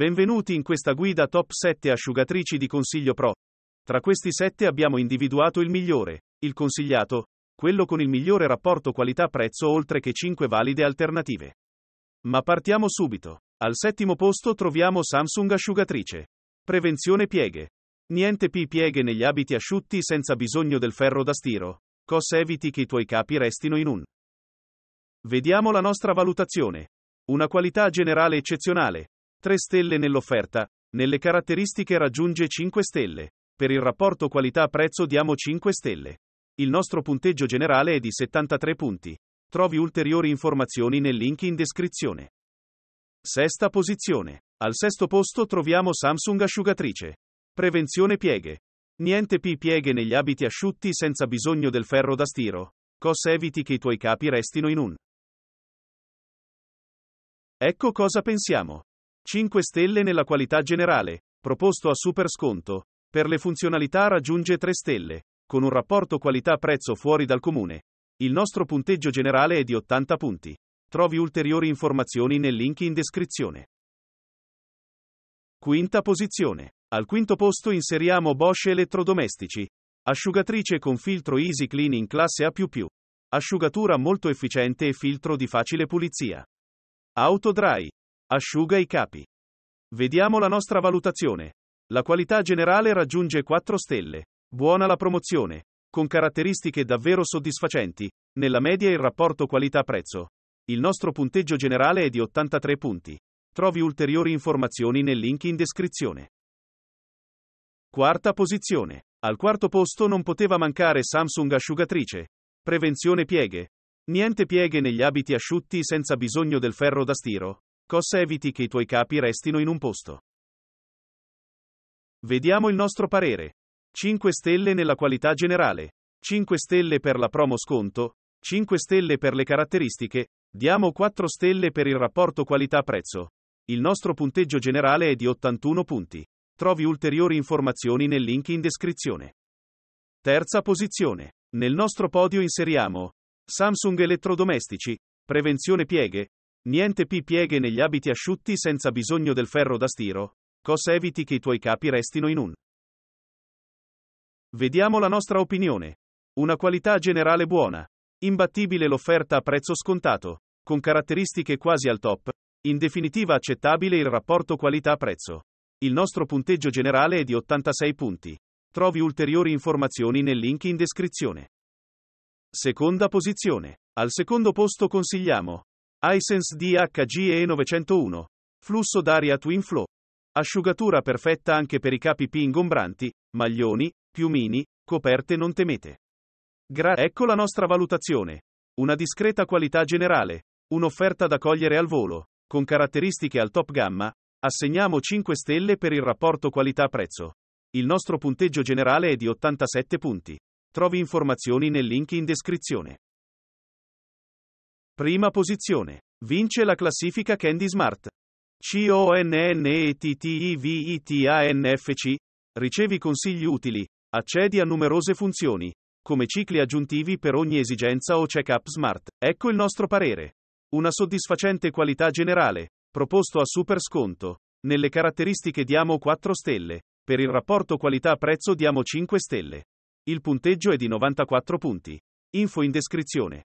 Benvenuti in questa guida top 7 asciugatrici di Consiglio Pro. Tra questi 7 abbiamo individuato il migliore, il consigliato, quello con il migliore rapporto qualità-prezzo oltre che 5 valide alternative. Ma partiamo subito. Al settimo posto troviamo Samsung asciugatrice. Prevenzione pieghe. Niente P pieghe negli abiti asciutti senza bisogno del ferro da stiro. Cos eviti che i tuoi capi restino in un. Vediamo la nostra valutazione. Una qualità generale eccezionale, 3 stelle nell'offerta, nelle caratteristiche raggiunge 5 stelle. Per il rapporto qualità-prezzo diamo 5 stelle. Il nostro punteggio generale è di 73 punti. Trovi ulteriori informazioni nel link in descrizione. Sesta posizione. Al sesto posto troviamo Samsung asciugatrice. Prevenzione pieghe. Niente P pieghe negli abiti asciutti senza bisogno del ferro da stiro. Cosa eviti che i tuoi capi restino in un. Ecco cosa pensiamo. 5 stelle nella qualità generale, proposto a super sconto. Per le funzionalità raggiunge 3 stelle, con un rapporto qualità-prezzo fuori dal comune. Il nostro punteggio generale è di 80 punti. Trovi ulteriori informazioni nel link in descrizione. Quinta posizione. Al quinto posto inseriamo Bosch elettrodomestici. Asciugatrice con filtro Easy Clean in classe A++. Asciugatura molto efficiente e filtro di facile pulizia. Auto Dry. Asciuga i capi. Vediamo la nostra valutazione. La qualità generale raggiunge 4 stelle. Buona la promozione. Con caratteristiche davvero soddisfacenti, nella media il rapporto qualità-prezzo. Il nostro punteggio generale è di 83 punti. Trovi ulteriori informazioni nel link in descrizione. Quarta posizione. Al quarto posto non poteva mancare Samsung asciugatrice. Prevenzione pieghe. Niente pieghe negli abiti asciutti senza bisogno del ferro da stiro. Cosa eviti che i tuoi capi restino in un posto? Vediamo il nostro parere. 5 stelle nella qualità generale. 5 stelle per la promo sconto. 5 stelle per le caratteristiche. Diamo 4 stelle per il rapporto qualità-prezzo. Il nostro punteggio generale è di 81 punti. Trovi ulteriori informazioni nel link in descrizione. Terza posizione. Nel nostro podio inseriamo Samsung elettrodomestici, prevenzione pieghe, Niente P pieghe negli abiti asciutti senza bisogno del ferro da stiro. Cosa eviti che i tuoi capi restino in un. Vediamo la nostra opinione. Una qualità generale buona. Imbattibile l'offerta a prezzo scontato. Con caratteristiche quasi al top. In definitiva accettabile il rapporto qualità-prezzo. Il nostro punteggio generale è di 86 punti. Trovi ulteriori informazioni nel link in descrizione. Seconda posizione. Al secondo posto consigliamo Hisense DHGE 901. Flusso d'aria Twin Flow. Asciugatura perfetta anche per i capi P ingombranti, maglioni, piumini, coperte non temete. Gra- ecco la nostra valutazione. Una discreta qualità generale, un'offerta da cogliere al volo, con caratteristiche al top gamma, assegniamo 5 stelle per il rapporto qualità-prezzo. Il nostro punteggio generale è di 87 punti. Trovi informazioni nel link in descrizione. Prima posizione. Vince la classifica Candy Smart. CONNETTIVITANFC. Ricevi consigli utili. Accedi a numerose funzioni, come cicli aggiuntivi per ogni esigenza o check-up smart. Ecco il nostro parere. Una soddisfacente qualità generale, proposto a super sconto. Nelle caratteristiche diamo 4 stelle, per il rapporto qualità-prezzo diamo 5 stelle. Il punteggio è di 94 punti. Info in descrizione.